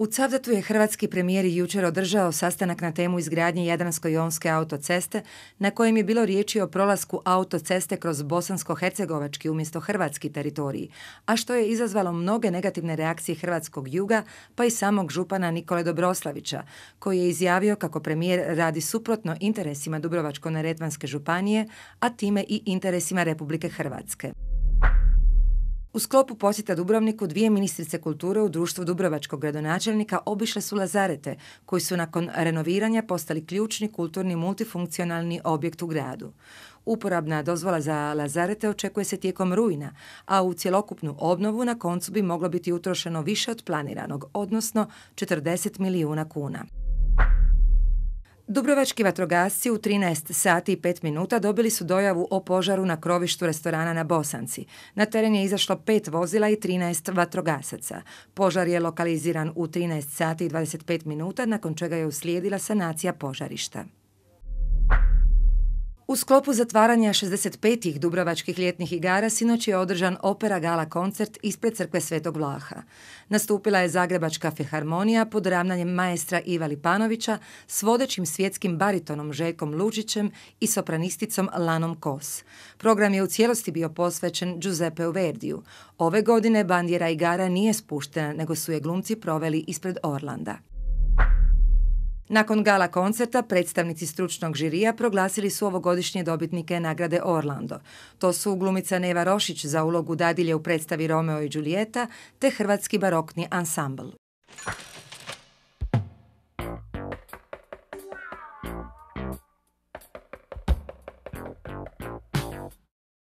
U Cavdatu je hrvatski premijer jučer održao sastanak na temu izgradnje Jadransko-Jonske autoceste, na kojem je bilo riječi o prolasku autoceste kroz bosansko-hercegovački umjesto hrvatski teritoriji, a što je izazvalo mnoge negativne reakcije hrvatskog juga, pa i samog župana Nikole Dobroslavića, koji je izjavio kako premijer radi suprotno interesima Dubrovačko-neretvanske županije, a time i interesima Republike Hrvatske. U sklopu posjeta Dubrovniku dvije ministrice kulture u društvu Dubrovačkog gradonačelnika obišle su Lazarete, koji su nakon renoviranja postali ključni kulturni multifunkcionalni objekt u gradu. Uporabna dozvola za Lazarete očekuje se tijekom rujna, a u cjelokupnu obnovu na koncu bi moglo biti utrošeno više od planiranog, odnosno 40 milijuna kuna. Dubrovački vatrogasci u 13 sati i 5 minuta dobili su dojavu o požaru na krovištu restorana na Bosanci. Na teren je izašlo pet vozila i 13 vatrogasaca. Požar je lokaliziran u 13 sati i 25 minuta, nakon čega je uslijedila sanacija požarišta. U sklopu zatvaranja 65. Dubrovačkih ljetnih igara sinoć je održan opera gala koncert ispred crkve Svetog Vlaha. Nastupila je Zagrebačka feharmonija pod ravnanjem maestra Iva Lipanovića s vodećim svjetskim baritonom Željkom Lučićem i sopranisticom Lanom Kos. Program je u cijelosti bio posvećen Giuseppeu Verdiju. Ove godine bandjera igara nije spuštena, nego su je glumci proveli ispred Orlanda. Nakon gala koncerta predstavnici stručnog žirija proglasili su ovogodišnje dobitnike nagrade Orlando. To su glumica Neva Rošić za ulogu dadilje u predstavi Romeo i Giulieta te hrvatski barokni ansambl.